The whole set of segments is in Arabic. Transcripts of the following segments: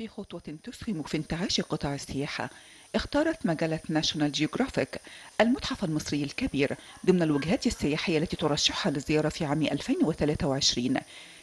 في خطوة تسهم في انتعاش قطاع السياحة اختارت مجلة ناشونال جيوغرافيك المتحف المصري الكبير ضمن الوجهات السياحية التي ترشحها للزيارة في عام 2023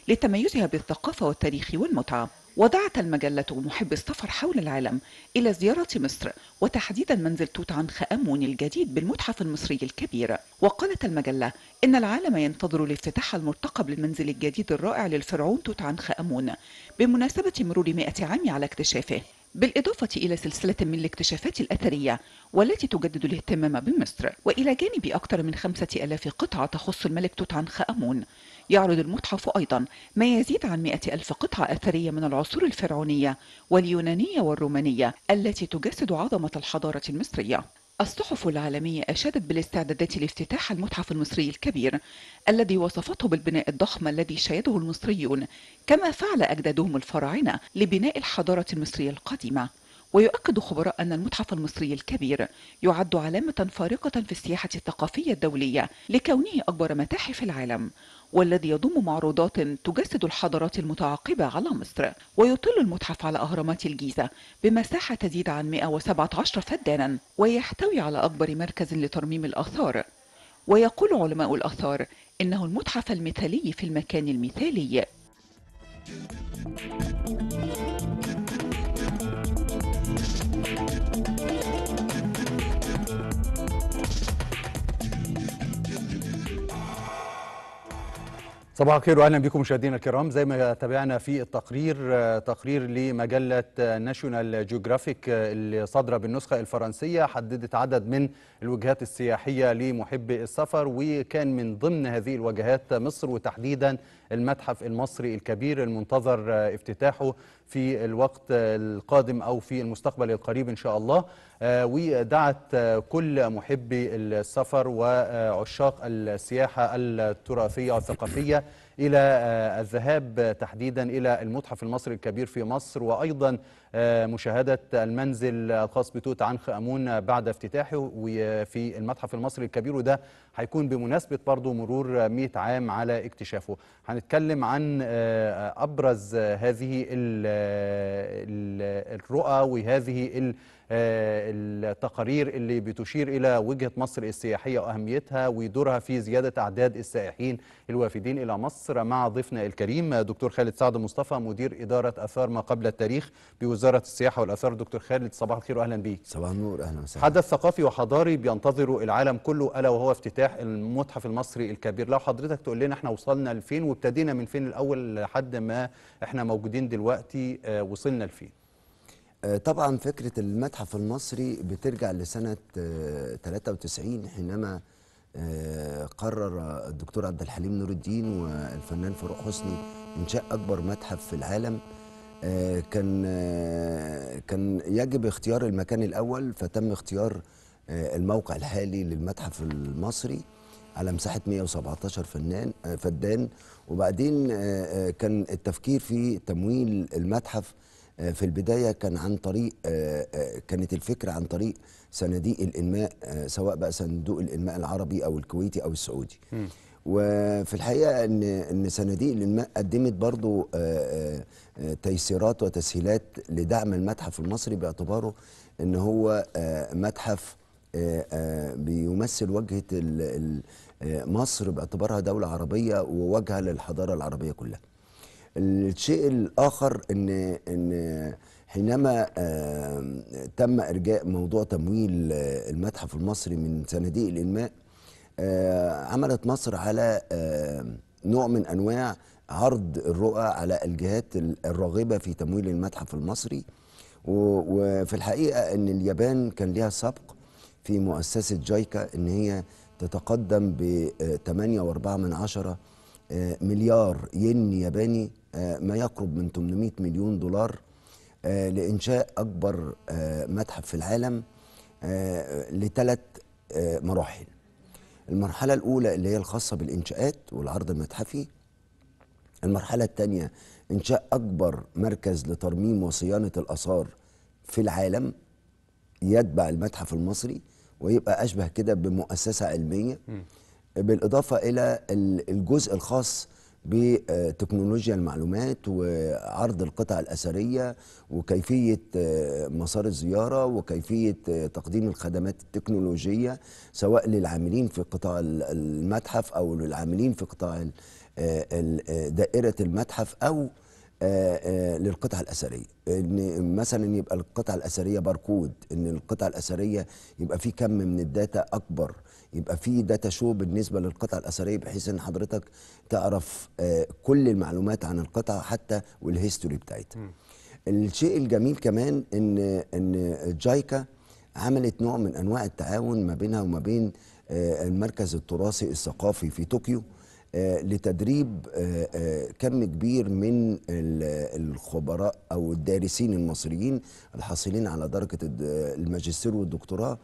لتميزها بالثقافة والتاريخ والمتعة ودعت المجلة محب السفر حول العالم إلى زيارة مصر وتحديدا منزل توت عنخ آمون الجديد بالمتحف المصري الكبير وقالت المجلة إن العالم ينتظر الافتتاح المرتقب للمنزل الجديد الرائع للفرعون توت عنخ آمون بمناسبة مرور 100 عام على اكتشافه بالإضافة إلى سلسلة من الاكتشافات الأثرية والتي تجدد الاهتمام بمصر وإلى جانب أكثر من خمسة ألاف قطعة تخص الملك توت عنخ آمون يعرض المتحف أيضا ما يزيد عن مئة ألف قطعة أثرية من العصور الفرعونية واليونانية والرومانية التي تجسد عظمة الحضارة المصرية الصحف العالمية أشادت بالاستعدادات لافتتاح المتحف المصري الكبير الذي وصفته بالبناء الضخم الذي شيده المصريون كما فعل أجدادهم الفراعنة لبناء الحضارة المصرية القديمة ويؤكد خبراء أن المتحف المصري الكبير يعد علامة فارقة في السياحة الثقافية الدولية لكونه أكبر متاحف العالم والذي يضم معروضات تجسد الحضارات المتعاقبة على مصر ويطل المتحف على أهرامات الجيزة بمساحة تزيد عن 117 فدانا ويحتوي على أكبر مركز لترميم الآثار ويقول علماء الآثار إنه المتحف المثالي في المكان المثالي صباح الخير واهلا بكم مشاهدينا الكرام زي ما تابعنا في التقرير تقرير لمجله ناشونال جيوغرافيك اللي صادره بالنسخه الفرنسيه حددت عدد من الوجهات السياحيه لمحبي السفر وكان من ضمن هذه الوجهات مصر وتحديدا المتحف المصري الكبير المنتظر آه، افتتاحه في الوقت آه، القادم أو في المستقبل القريب إن شاء الله آه، ودعت كل محبي السفر وعشاق السياحة التراثية والثقافية إلى الذهاب تحديدا إلى المتحف المصري الكبير في مصر وأيضا آه، مشاهدة المنزل الخاص بتوت عنخ أمون بعد افتتاحه وفي المتحف المصري الكبير وده هيكون بمناسبة برضه مرور 100 عام على اكتشافه هنتكلم عن آه، أبرز هذه الرؤى وهذه آه، التقارير اللي بتشير إلى وجهة مصر السياحية وأهميتها ودورها في زيادة أعداد السائحين الوافدين إلى مصر مع ضيفنا الكريم دكتور خالد سعد مصطفى مدير إدارة أثار ما قبل التاريخ بوزارة وزاره السياحه والاثار دكتور خالد صباح الخير واهلا بيك صباح النور اهلا وسهلا حدث ثقافي وحضاري بينتظره العالم كله الا وهو افتتاح المتحف المصري الكبير لو حضرتك تقول لنا احنا وصلنا لفين وابتدينا من فين الاول لحد ما احنا موجودين دلوقتي آه، وصلنا لفين آه، طبعا فكره المتحف المصري بترجع لسنه 93 آه، حينما قرر الدكتور عبد الحليم نور الدين والفنان فاروق حسني انشاء اكبر متحف في العالم آه، كان آه، كان يجب اختيار المكان الاول فتم اختيار آه، الموقع الحالي للمتحف المصري على مساحه 117 فنان فدان وبعدين كان التفكير في تمويل المتحف في البدايه كان عن طريق كانت الفكره عن طريق صناديق الانماء سواء بقى صندوق الانماء العربي او الكويتي او السعودي وفي الحقيقه ان ان صناديق الانماء قدمت برضو آه، آه، تيسيرات وتسهيلات لدعم المتحف المصري باعتباره ان هو آه، متحف بيمثل وجهه مصر باعتبارها دوله عربيه وواجهه للحضاره العربيه كلها. الشيء الاخر ان ان حينما تم ارجاء موضوع تمويل المتحف المصري من صناديق الانماء آه، عملت مصر على آه، نوع من انواع عرض الرؤى على الجهات الراغبه في تمويل المتحف المصري وفي الحقيقه ان اليابان كان ليها سبق في مؤسسه جايكا ان هي تتقدم ب 8.4 آه، مليار ين ياباني ما يقرب من 800 مليون دولار لانشاء اكبر متحف في العالم لثلاث مراحل المرحلة الأولى اللي هي الخاصة بالإنشاءات والعرض المتحفي المرحلة الثانية إنشاء أكبر مركز لترميم وصيانة الآثار في العالم يتبع المتحف المصري ويبقى أشبه كده بمؤسسة علمية بالإضافة إلى الجزء الخاص بتكنولوجيا المعلومات وعرض القطع الأثرية وكيفية آه، مسار الزيارة وكيفية آه، تقديم الخدمات التكنولوجية سواء للعاملين في قطاع المتحف أو للعاملين في قطاع آه، دائرة المتحف أو آه، آه، للقطع الاثريه ان مثلا يبقى القطعه الاثريه باركود ان القطعه الاثريه يبقى في كم من الداتا اكبر يبقى في داتا شو بالنسبه للقطعه الاثريه بحيث ان حضرتك تعرف آه، كل المعلومات عن القطعه حتى والهيستوري بتاعتها الشيء الجميل كمان ان ان جايكا عملت نوع من انواع التعاون ما بينها وما بين المركز التراثي الثقافي في طوكيو آه، لتدريب آه، آه، كم كبير من الخبراء او الدارسين المصريين الحاصلين على درجه الماجستير والدكتوراه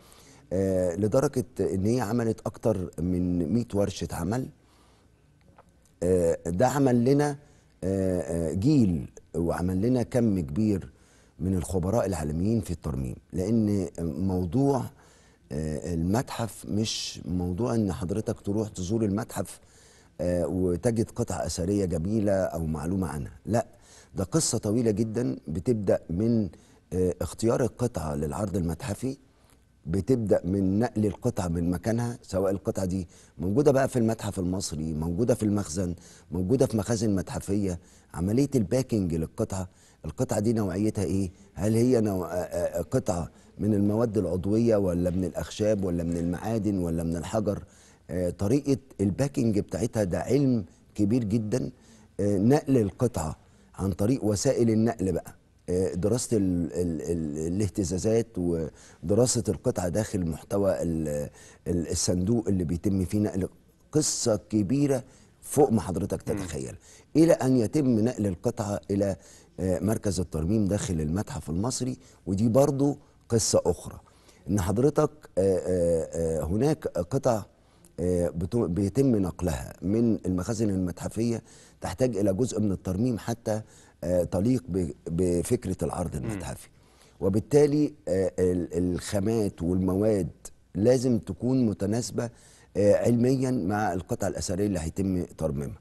لدرجه ان هي عملت اكتر من 100 ورشه عمل ده عمل لنا جيل وعمل لنا كم كبير من الخبراء العالميين في الترميم لان موضوع المتحف مش موضوع ان حضرتك تروح تزور المتحف آه، وتجد قطعة أثرية جميلة أو معلومة عنها لا ده قصة طويلة جدا بتبدأ من آه، اختيار القطعة للعرض المتحفي بتبدا من نقل القطعه من مكانها سواء القطعه دي موجوده بقى في المتحف المصري موجوده في المخزن موجوده في مخازن متحفيه عمليه الباكينج للقطعه القطعه دي نوعيتها ايه هل هي نوع... آه، قطعه من المواد العضويه ولا من الاخشاب ولا من المعادن ولا من الحجر آه، طريقه الباكينج بتاعتها ده علم كبير جدا آه، نقل القطعه عن طريق وسائل النقل بقى آه، دراسه الاهتزازات ودراسه القطعه داخل محتوى الصندوق اللي بيتم فيه نقل قصه كبيره فوق ما حضرتك تتخيل الى ان يتم نقل القطعه الى مركز الترميم داخل المتحف المصري ودي برضو قصه اخرى ان حضرتك هناك قطع آه، بيتم نقلها من المخازن المتحفية تحتاج إلى جزء من الترميم حتى آه، تليق بفكرة العرض المتحفي وبالتالي آه، الخامات والمواد لازم تكون متناسبة علميا مع القطع الأثرية اللي هيتم ترميمها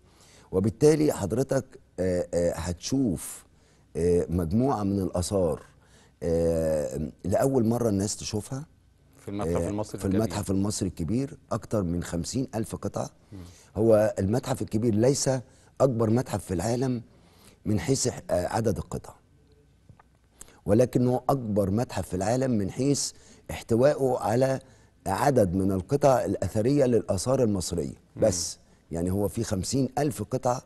وبالتالي حضرتك هتشوف مجموعة من الآثار لأول مرة الناس تشوفها في المتحف آه، المصري في المتحف المصري الكبير أكثر من خمسين ألف قطعة هو المتحف الكبير ليس أكبر متحف في العالم من حيث آه، عدد القطع ولكنه أكبر متحف في العالم من حيث احتوائه على عدد من القطع الأثرية للآثار المصرية بس يعني هو في خمسين ألف قطعة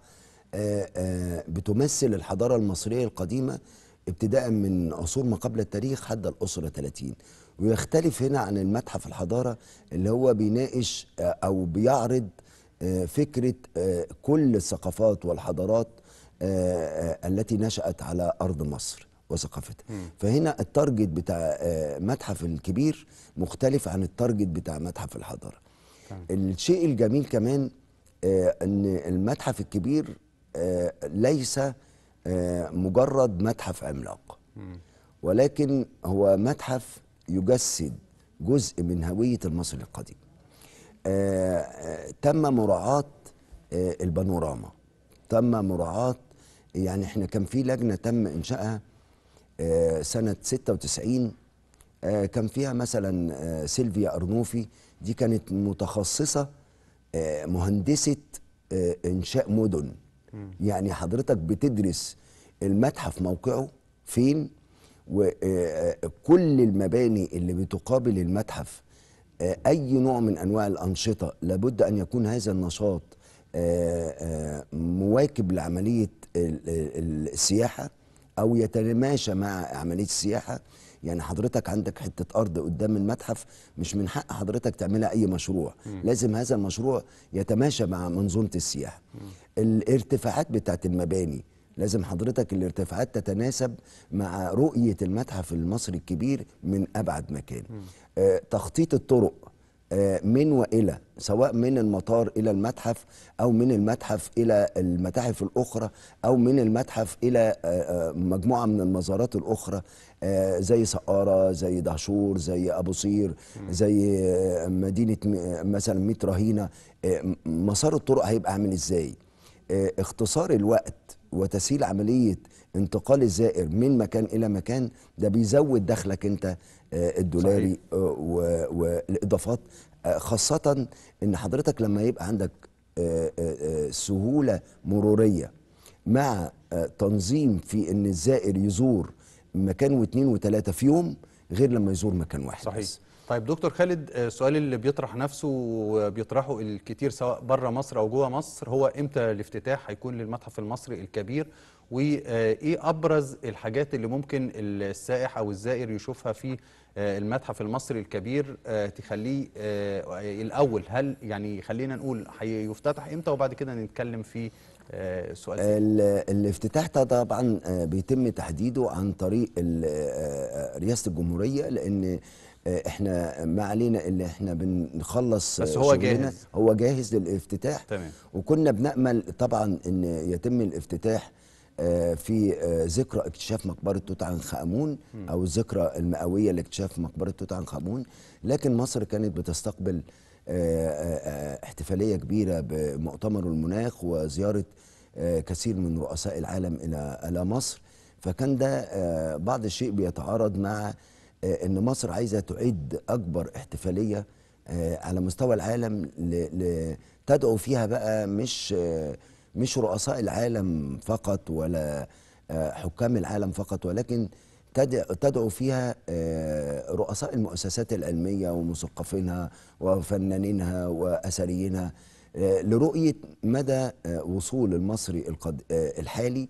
آه، بتمثل الحضارة المصرية القديمة ابتداء من عصور ما قبل التاريخ حتى الأسرة 30 ويختلف هنا عن المتحف الحضاره اللي هو بيناقش آه، او بيعرض آه، فكره آه، كل الثقافات والحضارات التي نشات على ارض مصر وثقافتها فهنا التارجت بتاع متحف الكبير مختلف عن التارجت بتاع متحف الحضاره الشيء الجميل كمان ان المتحف الكبير ليس مجرد متحف عملاق ولكن هو متحف يجسد جزء من هوية المصري القديم آه، آه، تم مراعاة آه، البانوراما تم مراعاة يعني احنا كان في لجنة تم إنشائها سنة 96 كان فيها مثلا سيلفيا أرنوفي دي كانت متخصصة مهندسة إنشاء مدن يعني حضرتك بتدرس المتحف موقعه فين وكل آه، آه، المباني اللي بتقابل المتحف آه، اي نوع من انواع الانشطه لابد ان يكون هذا النشاط مواكب لعمليه السياحه او يتماشى مع عمليه السياحه يعني حضرتك عندك حته ارض قدام المتحف مش من حق حضرتك تعملها اي مشروع م. لازم هذا المشروع يتماشى مع منظومه السياحه م. الارتفاعات بتاعت المباني لازم حضرتك الارتفاعات تتناسب مع رؤية المتحف المصري الكبير من أبعد مكان آه تخطيط الطرق آه من وإلى سواء من المطار إلى المتحف أو من المتحف إلى المتاحف الأخرى أو من المتحف إلى آه, آه، مجموعة من المزارات الأخرى آه، زي سقارة زي دهشور زي أبو صير زي آه، مدينة مثلا ميت رهينة مسار الطرق هيبقى عامل إزاي اختصار الوقت وتسهيل عمليه انتقال الزائر من مكان الى مكان ده بيزود دخلك انت آه، الدولاري آه، والاضافات آه، خاصه ان حضرتك لما يبقى عندك سهوله مروريه مع تنظيم في ان الزائر يزور مكان واثنين وثلاثه في يوم غير لما يزور مكان واحد صحيح. بس. طيب دكتور خالد آه، السؤال اللي بيطرح نفسه وبيطرحه الكتير سواء بره مصر او جوه مصر هو امتى الافتتاح هيكون للمتحف المصري الكبير وايه آه، ابرز الحاجات اللي ممكن السائح او الزائر يشوفها في آه، المتحف المصري الكبير تخليه الاول هل يعني خلينا نقول هيفتتح امتى وبعد كده نتكلم في سؤال الافتتاح طبعا بيتم تحديده عن طريق رئاسه الجمهوريه لان احنا ما علينا الا احنا بنخلص بس هو جاهز هو جاهز للافتتاح تمام. وكنا بنامل طبعا ان يتم الافتتاح آه، في آه، ذكرى اكتشاف مقبره توت عنخ امون او الذكرى المئويه لاكتشاف مقبره توت عنخ امون لكن مصر كانت بتستقبل آه، احتفاليه كبيره بمؤتمر المناخ وزياره كثير من رؤساء العالم الى الى مصر فكان ده بعض الشيء بيتعارض مع آه، ان مصر عايزه تعيد اكبر احتفاليه آه، على مستوى العالم تدعو فيها بقى مش آه، مش رؤساء العالم فقط ولا حكام العالم فقط ولكن تدعو فيها رؤساء المؤسسات العلمية ومثقفينها وفنانينها وأثريينها لرؤية مدى وصول المصري الحالي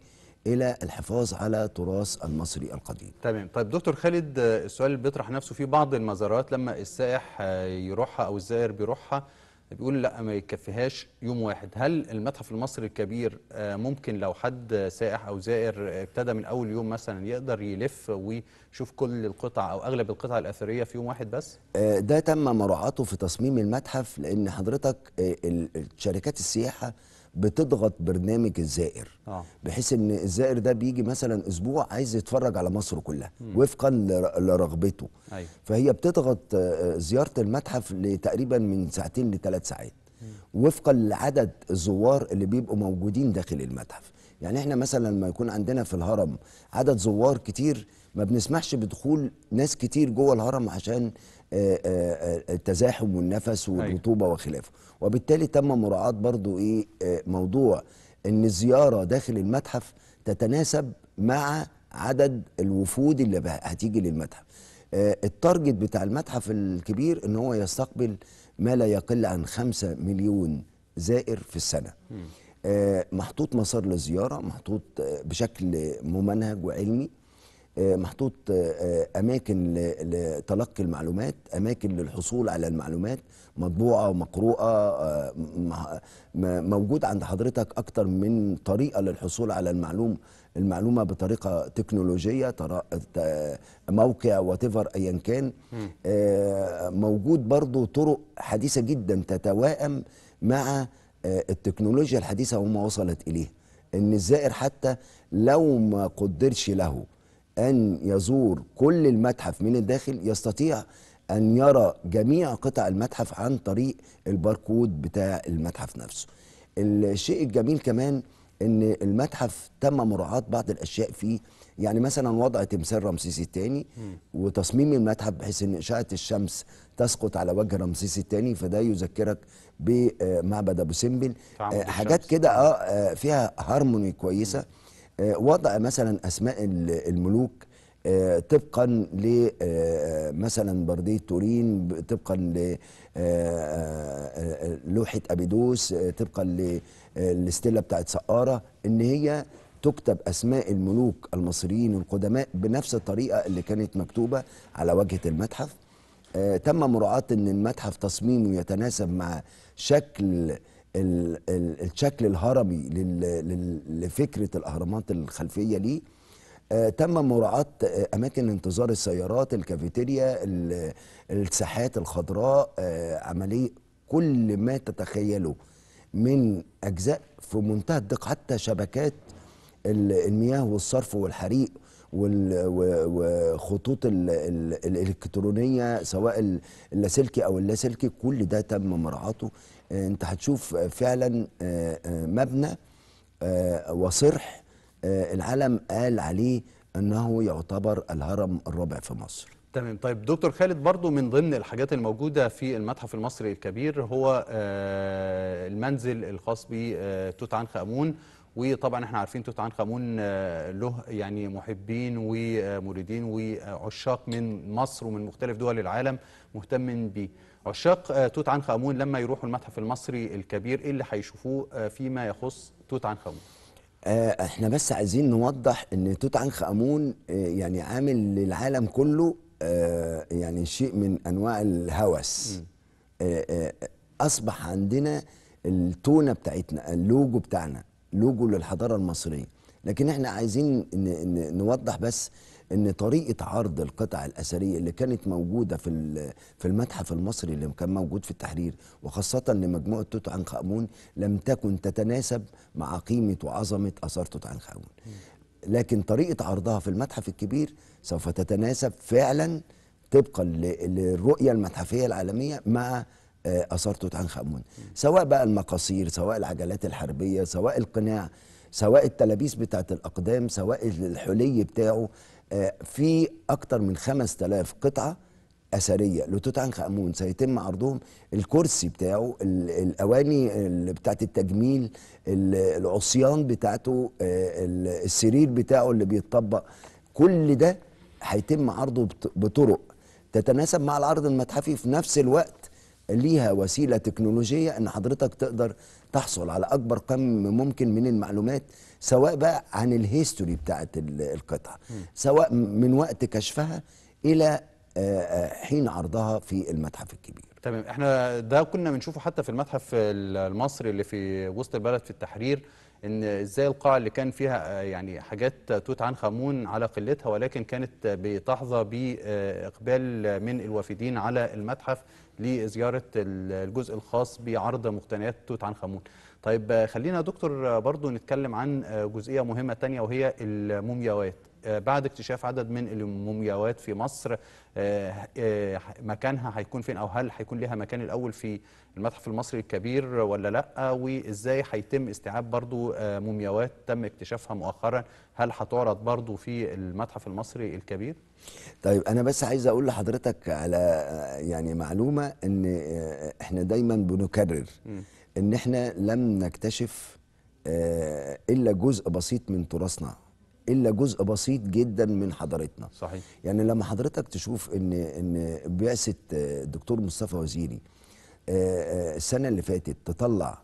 الى الحفاظ على تراث المصري القديم تمام طيب دكتور خالد السؤال اللي بيطرح نفسه في بعض المزارات لما السائح يروحها او الزائر بيروحها بيقول لا ما يكفيهاش يوم واحد هل المتحف المصري الكبير آه، ممكن لو حد سائح او زائر ابتدى من اول يوم مثلا يقدر يلف ويشوف كل القطع او اغلب القطع الاثريه في يوم واحد بس آه، ده تم مراعاته في تصميم المتحف لان حضرتك آه، شركات السياحه بتضغط برنامج الزائر آه. بحيث ان الزائر ده بيجي مثلا اسبوع عايز يتفرج على مصر كلها مم. وفقا لرغبته أيوه. فهي بتضغط آه، زياره المتحف لتقريبا من ساعتين لثلاث ساعات مم. وفقا لعدد الزوار اللي بيبقوا موجودين داخل المتحف يعني احنا مثلا لما يكون عندنا في الهرم عدد زوار كتير ما بنسمحش بدخول ناس كتير جوه الهرم عشان آه، آه، آه، التزاحم والنفس أيوة. والرطوبه وخلافه وبالتالي تم مراعاه برضو ايه موضوع ان الزياره داخل المتحف تتناسب مع عدد الوفود اللي هتيجي للمتحف التارجت بتاع المتحف الكبير ان هو يستقبل ما لا يقل عن 5 مليون زائر في السنه محطوط مسار للزياره محطوط بشكل ممنهج وعلمي آه، محطوط آه، آه، اماكن لتلقي المعلومات اماكن للحصول على المعلومات مطبوعه ومقروءه موجود عند حضرتك اكتر من طريقه للحصول على المعلوم المعلومه بطريقه تكنولوجيه موقع واتيفر ايا كان موجود برضو طرق حديثه جدا تتواءم مع التكنولوجيا الحديثه وما وصلت اليه ان الزائر حتى لو ما قدرش له أن يزور كل المتحف من الداخل يستطيع أن يرى جميع قطع المتحف عن طريق الباركود بتاع المتحف نفسه الشيء الجميل كمان ان المتحف تم مراعاه بعض الاشياء فيه يعني مثلا وضع تمثال رمسيس الثاني وتصميم المتحف بحيث ان اشعه الشمس تسقط على وجه رمسيس الثاني فده يذكرك بمعبد ابو سمبل آه، حاجات كده آه،, اه فيها هارموني كويسه م. وضع مثلا اسماء الملوك آه، طبقا آه، آه، مثلا برديه تورين طبقا لوحه ابيدوس طبقا للاستيلا بتاعت سقاره ان هي تكتب اسماء الملوك المصريين القدماء بنفس الطريقه اللي كانت مكتوبه على وجهه المتحف تم مراعاه ان المتحف تصميمه يتناسب مع شكل الشكل الهرمي لفكره الاهرامات الخلفيه ليه آه، تم مراعاة آه، أماكن انتظار السيارات الكافيتيريا الساحات الخضراء آه، عملية كل ما تتخيله من أجزاء في منتهى الدقة حتى شبكات المياه والصرف والحريق وخطوط الإلكترونية سواء اللاسلكي أو اللاسلكي كل ده تم مراعاته آه، انت هتشوف فعلا آه، آه، مبنى وصرح العالم قال عليه انه يعتبر الهرم الرابع في مصر تمام طيب دكتور خالد برضو من ضمن الحاجات الموجودة في المتحف المصري الكبير هو المنزل الخاص بتوت عنخ آمون وطبعا احنا عارفين توت عنخ آمون له يعني محبين ومريدين وعشاق من مصر ومن مختلف دول العالم مهتمين بيه عشاق آه، توت عنخ امون لما يروحوا المتحف المصري الكبير ايه اللي هيشوفوه آه، فيما يخص توت عنخ امون آه، احنا بس عايزين نوضح ان توت عنخ امون يعني عامل للعالم كله يعني شيء من انواع الهوس اصبح عندنا التونه بتاعتنا اللوجو بتاعنا لوجو للحضاره المصريه لكن احنا عايزين نوضح بس ان طريقه عرض القطع الاثريه اللي كانت موجوده في في المتحف المصري اللي كان موجود في التحرير وخاصه لمجموعه توت عنخ امون لم تكن تتناسب مع قيمه وعظمه اثار توت عنخ امون لكن طريقه عرضها في المتحف الكبير سوف تتناسب فعلا طبقا للرؤيه المتحفيه العالميه مع آه، اثار توت عنخ امون سواء بقى المقاصير سواء العجلات الحربيه سواء القناع سواء التلابيس بتاعت الاقدام سواء الحلي بتاعه آه، في أكثر من 5000 قطعة أثرية لتوت عنخ آمون سيتم عرضهم الكرسي بتاعه الأواني بتاعة التجميل العصيان بتاعته آه، السرير بتاعه اللي بيتطبق كل ده هيتم عرضه بطرق تتناسب مع العرض المتحفي في نفس الوقت ليها وسيله تكنولوجيه ان حضرتك تقدر تحصل على اكبر كم ممكن من المعلومات سواء بقى عن الهيستوري بتاعه القطعه سواء من وقت كشفها الى آه، آه، حين عرضها في المتحف الكبير تمام احنا ده كنا بنشوفه حتى في المتحف المصري اللي في وسط البلد في التحرير ان ازاي القاعه اللي كان فيها آه، يعني حاجات توت عنخ امون على قلتها ولكن كانت بتحظى باقبال من الوافدين على المتحف لزياره الجزء الخاص بعرض مقتنيات توت عنخ امون طيب خلينا دكتور برضو نتكلم عن جزئية مهمة تانية وهي المومياوات بعد اكتشاف عدد من المومياوات في مصر مكانها هيكون فين او هل هيكون ليها مكان الاول في المتحف المصري الكبير ولا لا وازاي هيتم استيعاب برضو مومياوات تم اكتشافها مؤخرا هل هتعرض برضو في المتحف المصري الكبير طيب انا بس عايز اقول لحضرتك على يعني معلومه ان احنا دايما بنكرر م. ان احنا لم نكتشف آه، الا جزء بسيط من تراثنا الا جزء بسيط جدا من حضارتنا صحيح يعني لما حضرتك تشوف ان ان بعثه الدكتور آه، مصطفى وزيري آه، السنه اللي فاتت تطلع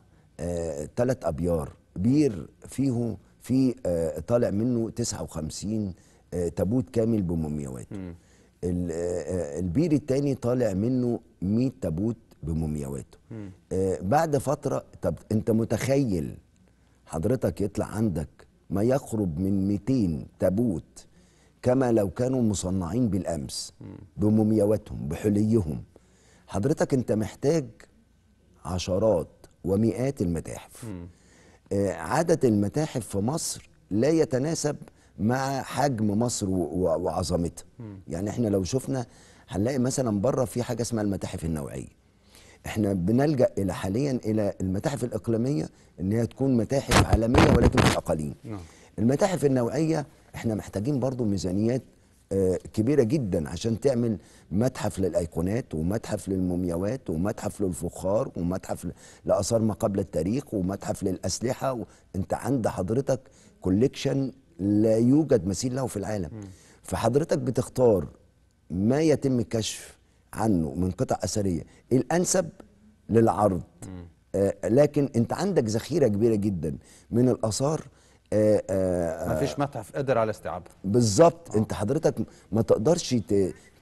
ثلاث ابيار بير فيهم في طالع منه 59 تابوت كامل بمومياوات البير الثاني طالع منه 100 تابوت بمومياواته آه بعد فتره طب انت متخيل حضرتك يطلع عندك ما يقرب من 200 تابوت كما لو كانوا مصنعين بالامس بمومياواتهم بحليهم حضرتك انت محتاج عشرات ومئات المتاحف آه عدد المتاحف في مصر لا يتناسب مع حجم مصر وعظمتها يعني احنا لو شفنا هنلاقي مثلا بره في حاجه اسمها المتاحف النوعيه احنا بنلجا الى حاليا الى المتاحف الاقليميه ان هي تكون متاحف عالميه ولكن في الاقاليم نعم. المتاحف النوعيه احنا محتاجين برضو ميزانيات آه، كبيرة جدا عشان تعمل متحف للأيقونات ومتحف للمومياوات ومتحف للفخار ومتحف لآثار ما قبل التاريخ ومتحف للأسلحة أنت عند حضرتك كوليكشن لا يوجد مثيل له في العالم فحضرتك بتختار ما يتم كشف عنه من قطع اثريه الانسب للعرض آه لكن انت عندك ذخيره كبيره جدا من الاثار آه آه ما فيش متحف قدر على استيعابها بالظبط آه. انت حضرتك ما تقدرش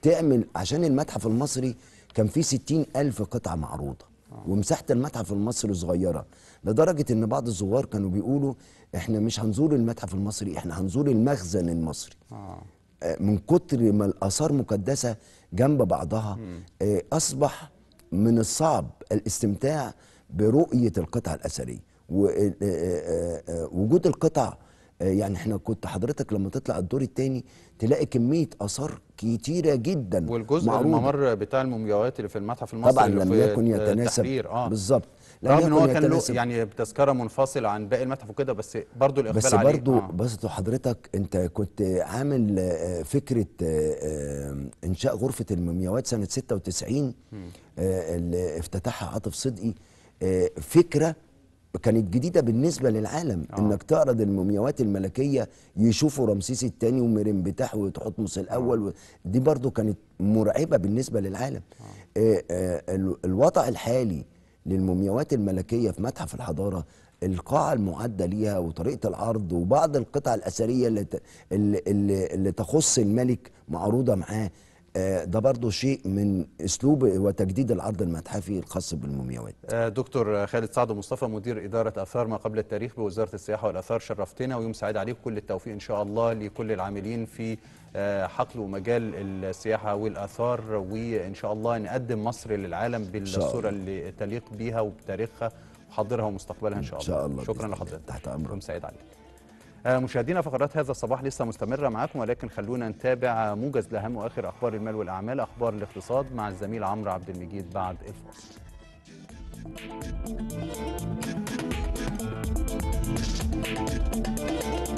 تعمل عشان المتحف المصري كان فيه ستين ألف قطعة معروضة آه. ومساحة المتحف المصري صغيرة لدرجة إن بعض الزوار كانوا بيقولوا إحنا مش هنزور المتحف المصري إحنا هنزور المخزن المصري آه. آه، من كتر ما الآثار مقدسة جنب بعضها آه، أصبح من الصعب الاستمتاع برؤية القطع الأثرية ووجود آه، القطع يعني احنا كنت حضرتك لما تطلع الدور الثاني تلاقي كميه اثار كتيره جدا والجزء معروضة. الممر بتاع المومياوات اللي في المتحف المصري طبعا لم يكن يتناسب آه. بالظبط رغم ان هو كان له يعني بتذكره منفصله عن باقي المتحف وكده بس برضه الاقبال بس برضه آه. بس حضرتك انت كنت عامل آه، فكره آه، آه، انشاء غرفه المومياوات سنه 96 اللي افتتحها عاطف صدقي فكره كانت جديده بالنسبه للعالم آه. انك تعرض المومياوات الملكيه يشوفوا رمسيس الثاني ومرمبتاح وتحتمس الاول آه. دي برضه كانت مرعبه بالنسبه للعالم آه. آه الوضع الحالي للمومياوات الملكية في متحف الحضارة القاعة المعدة ليها وطريقة العرض وبعض القطع الأثرية اللي, اللي, اللي تخص الملك معروضة معاه آه، ده برضه شيء من اسلوب وتجديد العرض المتحفي الخاص بالمومياوات. آه، دكتور خالد سعد مصطفى مدير اداره اثار ما قبل التاريخ بوزاره السياحه والاثار شرفتنا ويوم سعيد عليك كل التوفيق ان شاء الله لكل العاملين في حقل ومجال السياحه والاثار وان شاء الله نقدم مصر للعالم بالصوره اللي تليق بيها وبتاريخها وحاضرها ومستقبلها ان شاء الله, إن شاء الله. شكرا لحضرتك تحت امرك سعيد عليك آه، مشاهدينا فقرات هذا الصباح لسه مستمره معاكم ولكن خلونا نتابع موجز لاهم واخر اخبار المال والاعمال اخبار الاقتصاد مع الزميل عمرو عبد المجيد بعد الفاصل